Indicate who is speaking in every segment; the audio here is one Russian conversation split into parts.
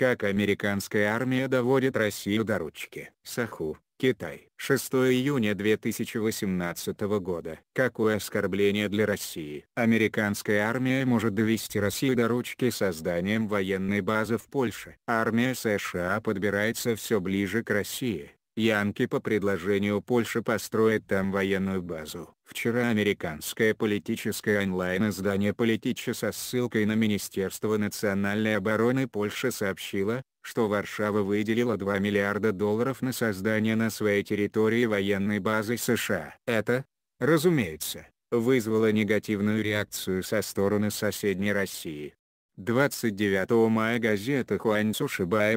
Speaker 1: Как американская армия доводит Россию до ручки. Саху, Китай. 6 июня 2018 года. Какое оскорбление для России. Американская армия может довести Россию до ручки созданием военной базы в Польше. Армия США подбирается все ближе к России. Янки по предложению Польши построят там военную базу. Вчера американское политическое онлайн-издание «Политича» со ссылкой на Министерство национальной обороны Польши сообщило, что Варшава выделила 2 миллиарда долларов на создание на своей территории военной базы США. Это, разумеется, вызвало негативную реакцию со стороны соседней России. 29 мая газета Хуаньцу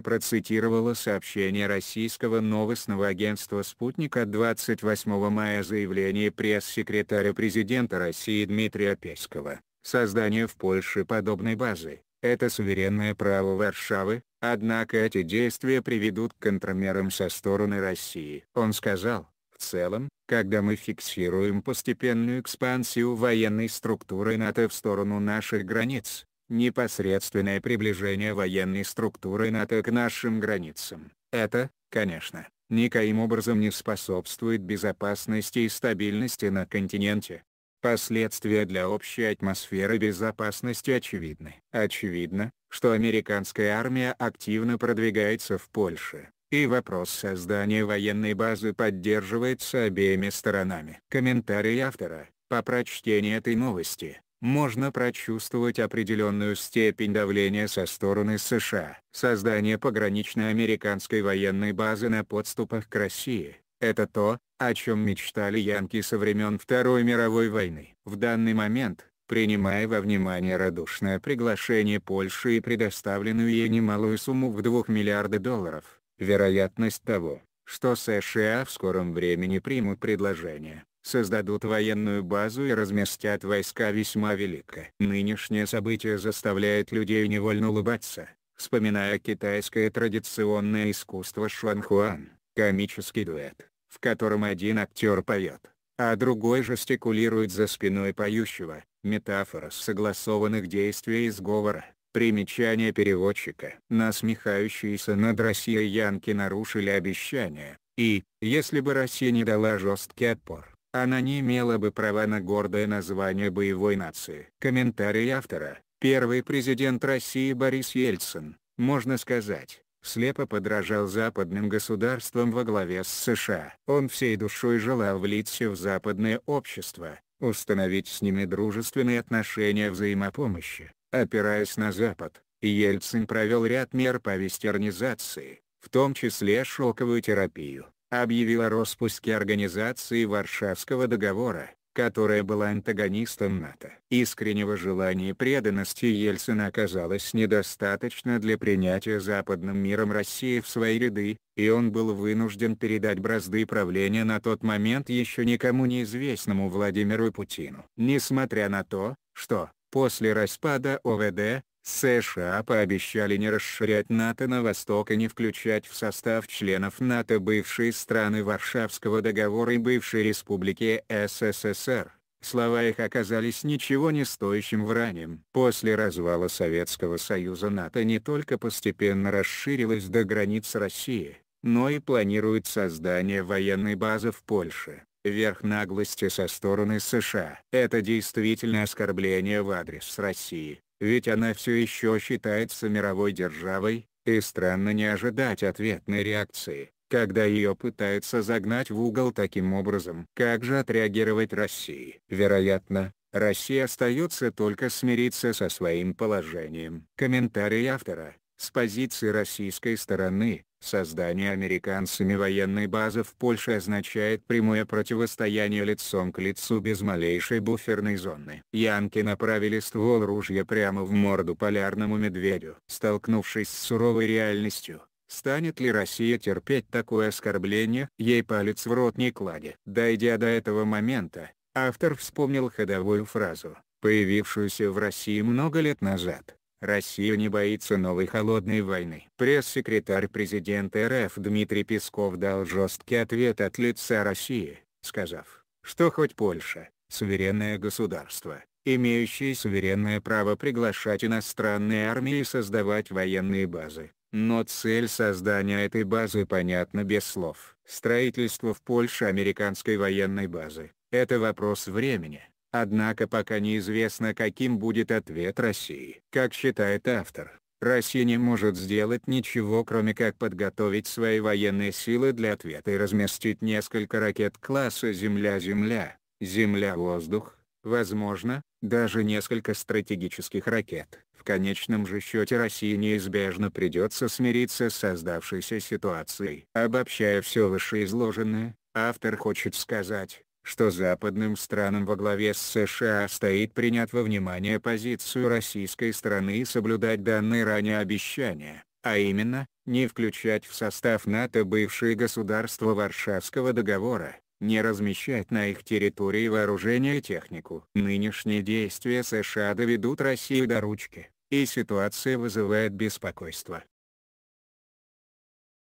Speaker 1: процитировала сообщение российского новостного агентства «Спутник» от 28 мая заявление пресс-секретаря президента России Дмитрия Пескова. Создание в Польше подобной базы – это суверенное право Варшавы, однако эти действия приведут к контрмерам со стороны России. Он сказал, в целом, когда мы фиксируем постепенную экспансию военной структуры НАТО в сторону наших границ, непосредственное приближение военной структуры НАТО к нашим границам. Это, конечно, никоим образом не способствует безопасности и стабильности на континенте. Последствия для общей атмосферы безопасности очевидны. Очевидно, что американская армия активно продвигается в Польше, и вопрос создания военной базы поддерживается обеими сторонами. Комментарий автора. По прочтении этой новости, можно прочувствовать определенную степень давления со стороны США. Создание пограничной американской военной базы на подступах к России – это то, о чем мечтали янки со времен Второй мировой войны. В данный момент, принимая во внимание радушное приглашение Польши и предоставленную ей немалую сумму в 2 миллиарда долларов, вероятность того, что США в скором времени примут предложение, создадут военную базу и разместят войска весьма велико. Нынешнее событие заставляет людей невольно улыбаться, вспоминая китайское традиционное искусство шуанхуан, комический дуэт, в котором один актер поет, а другой жестикулирует за спиной поющего, метафора согласованных действий и сговора. Примечание переводчика. Насмехающиеся над Россией янки нарушили обещание, и, если бы Россия не дала жесткий отпор, она не имела бы права на гордое название боевой нации. Комментарий автора. Первый президент России Борис Ельцин, можно сказать, слепо подражал западным государствам во главе с США. Он всей душой желал влиться в западное общество, установить с ними дружественные отношения взаимопомощи. Опираясь на Запад, Ельцин провел ряд мер по вестернизации, в том числе шелковую терапию объявил о распуске организации Варшавского договора, которая была антагонистом НАТО. Искреннего желания и преданности Ельцина оказалось недостаточно для принятия западным миром России в свои ряды, и он был вынужден передать бразды правления на тот момент еще никому неизвестному Владимиру Путину. Несмотря на то, что, после распада ОВД, США пообещали не расширять НАТО на восток и не включать в состав членов НАТО бывшие страны Варшавского договора и бывшей республики СССР. Слова их оказались ничего не стоящим вранием. После развала Советского Союза НАТО не только постепенно расширилось до границ России, но и планирует создание военной базы в Польше. Верх наглости со стороны США. Это действительно оскорбление в адрес России ведь она все еще считается мировой державой, и странно не ожидать ответной реакции, когда ее пытаются загнать в угол таким образом. Как же отреагировать России? Вероятно, Россия остается только смириться со своим положением. Комментарий автора. С позиции российской стороны, Создание американцами военной базы в Польше означает прямое противостояние лицом к лицу без малейшей буферной зоны. Янки направили ствол ружья прямо в морду полярному медведю. Столкнувшись с суровой реальностью, станет ли Россия терпеть такое оскорбление? Ей палец в рот не клади. Дойдя до этого момента, автор вспомнил ходовую фразу, появившуюся в России много лет назад. Россия не боится новой холодной войны. Пресс-секретарь президента РФ Дмитрий Песков дал жесткий ответ от лица России, сказав, что хоть Польша, суверенное государство, имеющее суверенное право приглашать иностранные армии и создавать военные базы, но цель создания этой базы понятна без слов. Строительство в Польше американской военной базы – это вопрос времени. Однако пока неизвестно каким будет ответ России. Как считает автор, Россия не может сделать ничего кроме как подготовить свои военные силы для ответа и разместить несколько ракет класса «Земля-Земля», «Земля-Воздух», возможно, даже несколько стратегических ракет. В конечном же счете России неизбежно придется смириться с создавшейся ситуацией. Обобщая все вышеизложенное, автор хочет сказать, что западным странам во главе с США стоит принять во внимание позицию российской стороны и соблюдать данные ранее обещания, а именно, не включать в состав НАТО бывшие государства Варшавского договора, не размещать на их территории вооружение и технику. Нынешние действия США доведут Россию до ручки, и ситуация вызывает беспокойство.